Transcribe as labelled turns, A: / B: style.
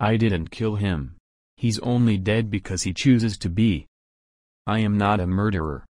A: I didn't kill him. He's only dead because he chooses to be.
B: I am not a murderer.